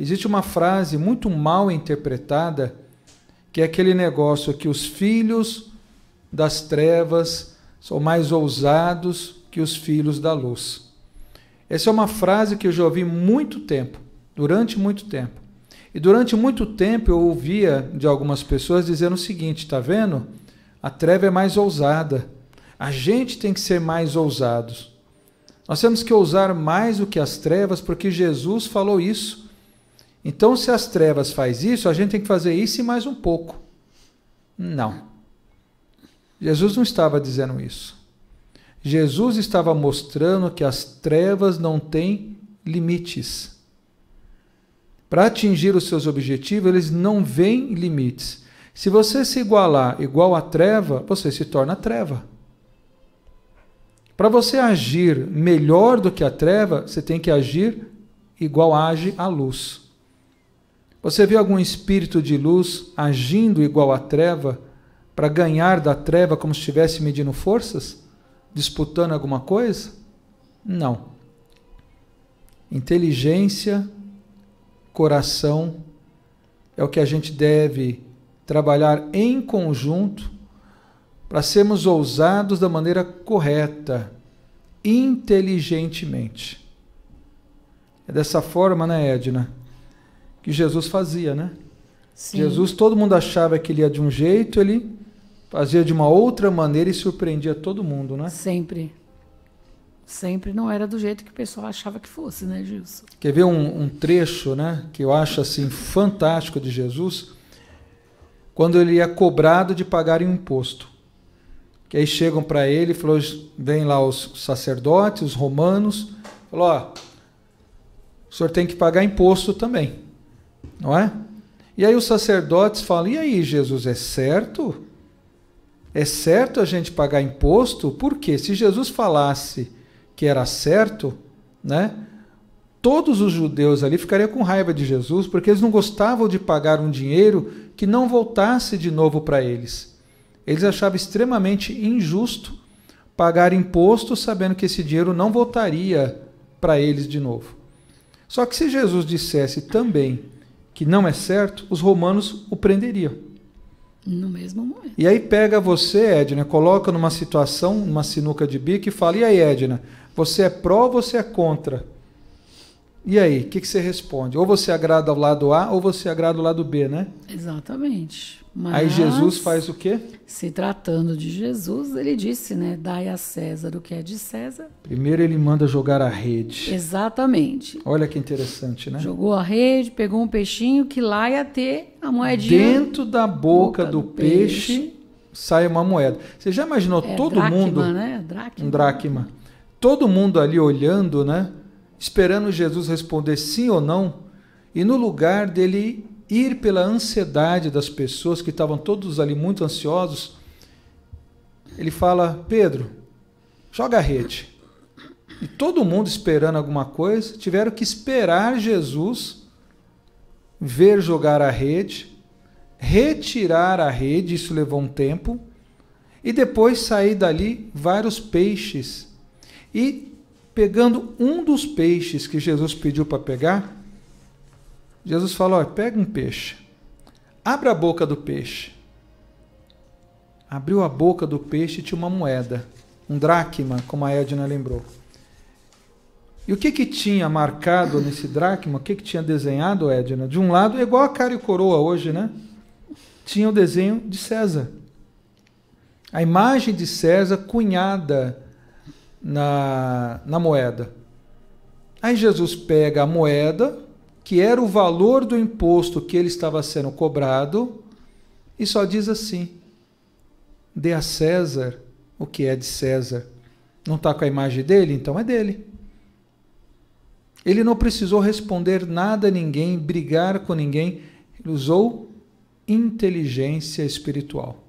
Existe uma frase muito mal interpretada, que é aquele negócio que os filhos das trevas são mais ousados que os filhos da luz. Essa é uma frase que eu já ouvi muito tempo, durante muito tempo. E durante muito tempo eu ouvia de algumas pessoas dizendo o seguinte: está vendo? A treva é mais ousada. A gente tem que ser mais ousados. Nós temos que ousar mais do que as trevas, porque Jesus falou isso. Então, se as trevas faz isso, a gente tem que fazer isso e mais um pouco. Não. Jesus não estava dizendo isso. Jesus estava mostrando que as trevas não têm limites. Para atingir os seus objetivos, eles não veem limites. Se você se igualar igual à treva, você se torna treva. Para você agir melhor do que a treva, você tem que agir igual age a luz. Você viu algum espírito de luz agindo igual à treva para ganhar da treva como se estivesse medindo forças? Disputando alguma coisa? Não. Inteligência, coração é o que a gente deve trabalhar em conjunto para sermos ousados da maneira correta, inteligentemente. É dessa forma, né, Edna? que Jesus fazia, né? Sim. Jesus, todo mundo achava que ele ia de um jeito, ele fazia de uma outra maneira e surpreendia todo mundo, né? Sempre. Sempre não era do jeito que o pessoal achava que fosse, né, Gilson? Quer ver um, um trecho, né, que eu acho assim fantástico de Jesus? Quando ele é cobrado de pagar imposto. Que aí chegam para ele, falam: vem lá os sacerdotes, os romanos, falou, ó, o senhor tem que pagar imposto também não é? E aí os sacerdotes falam: e aí, Jesus, é certo? É certo a gente pagar imposto? Porque se Jesus falasse que era certo, né? Todos os judeus ali ficariam com raiva de Jesus, porque eles não gostavam de pagar um dinheiro que não voltasse de novo para eles. Eles achavam extremamente injusto pagar imposto sabendo que esse dinheiro não voltaria para eles de novo. Só que se Jesus dissesse também que não é certo, os romanos o prenderiam. No mesmo momento. E aí pega você, Edna, coloca numa situação, numa sinuca de bico e fala: e aí, Edna, você é pró ou você é contra? E aí, o que, que, você responde? Ou você agrada o lado A ou você agrada o lado B, né? Exatamente. Mas, aí Jesus faz o quê? Se tratando de Jesus, ele disse, né? Dai a César o que é de César. Primeiro ele manda jogar a rede. Exatamente. Olha que interessante, né? Jogou a rede, pegou um peixinho que lá ia ter a moedinha. Dentro da boca, boca do, do peixe, peixe, sai uma moeda. Você já imaginou é, todo dracma, mundo. Né? Dracma, né? Um dracma. Todo mundo ali olhando, né? esperando Jesus responder sim ou não, e no lugar dele ir pela ansiedade das pessoas que estavam todos ali muito ansiosos, ele fala: Pedro, joga a rede. E todo mundo esperando alguma coisa, tiveram que esperar Jesus ver jogar a rede, retirar a rede, isso levou um tempo, e depois sair dali vários peixes. E pegando um dos peixes que Jesus pediu para pegar, Jesus falou olha, pega um peixe, abre a boca do peixe. Abriu a boca do peixe e tinha uma moeda, um dracma, como a Edna lembrou. E o que que tinha marcado nesse dracma? O que que tinha desenhado, Edna? De um lado, igual a cara e coroa hoje, né? Tinha o desenho de César. A imagem de César cunhada na, na moeda. Aí Jesus pega a moeda, que era o valor do imposto que ele estava sendo cobrado, e só diz assim: dê a César o que é de César. Não está com a imagem dele? Então é dele. Ele não precisou responder nada a ninguém, brigar com ninguém. Ele usou inteligência espiritual.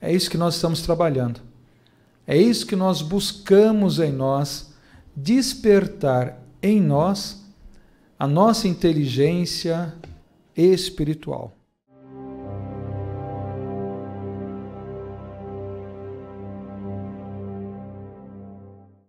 É isso que nós estamos trabalhando. É isso que nós buscamos em nós, despertar em nós a nossa inteligência espiritual.